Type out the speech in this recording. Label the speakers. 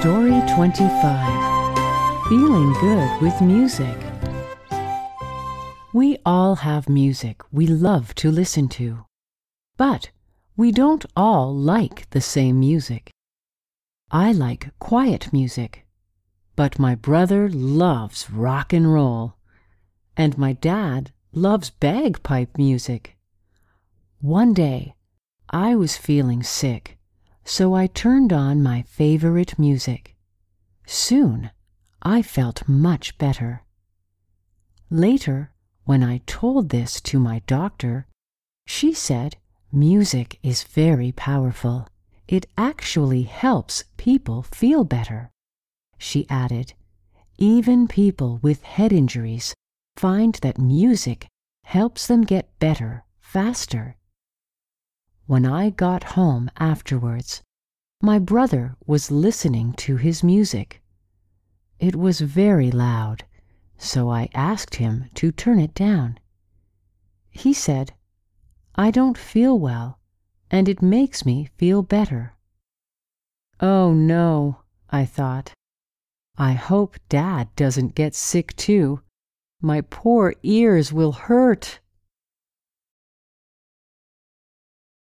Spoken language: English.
Speaker 1: Story 25 Feeling Good with Music. We all have music we love to listen to, but we don't all like the same music. I like quiet music, but my brother loves rock and roll, and my dad loves bagpipe music. One day, I was feeling sick so I turned on my favorite music. Soon I felt much better. Later, when I told this to my doctor, she said music is very powerful. It actually helps people feel better. She added, even people with head injuries find that music helps them get better faster when I got home afterwards, my brother was listening to his music. It was very loud, so I asked him to turn it down. He said, I don't feel well, and it makes me feel better. Oh no, I thought. I hope Dad doesn't get sick too. My poor ears will hurt.